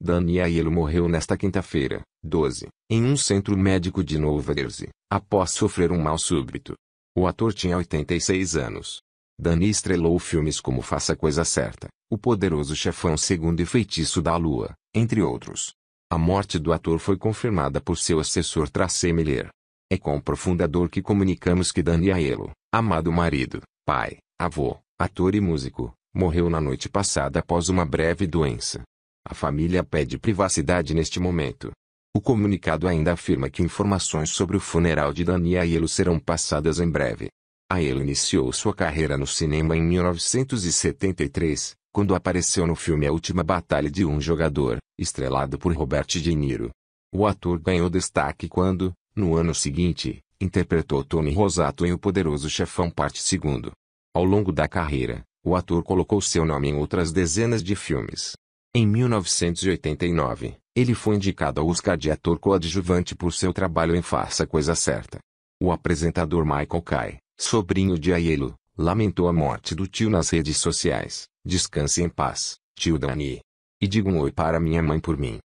Daniel morreu nesta quinta-feira, 12, em um centro médico de Nova Jersey, após sofrer um mal súbito. O ator tinha 86 anos. Dani estrelou filmes como Faça a Coisa Certa, O Poderoso Chefão Segundo e Feitiço da Lua, entre outros. A morte do ator foi confirmada por seu assessor Tracey Miller. É com profunda dor que comunicamos que Danielo, amado marido, pai, avô, ator e músico, morreu na noite passada após uma breve doença, a família pede privacidade neste momento. O comunicado ainda afirma que informações sobre o funeral de Dani Aiello serão passadas em breve. Aiello iniciou sua carreira no cinema em 1973, quando apareceu no filme A Última Batalha de um Jogador, estrelado por Robert De Niro. O ator ganhou destaque quando, no ano seguinte, interpretou Tony Rosato em O Poderoso Chefão Parte II. Ao longo da carreira, o ator colocou seu nome em outras dezenas de filmes. Em 1989, ele foi indicado ao Oscar de ator coadjuvante por seu trabalho em Faça Coisa Certa. O apresentador Michael Kai, sobrinho de Aiello, lamentou a morte do tio nas redes sociais. Descanse em paz, tio Dani. E diga um oi para minha mãe por mim.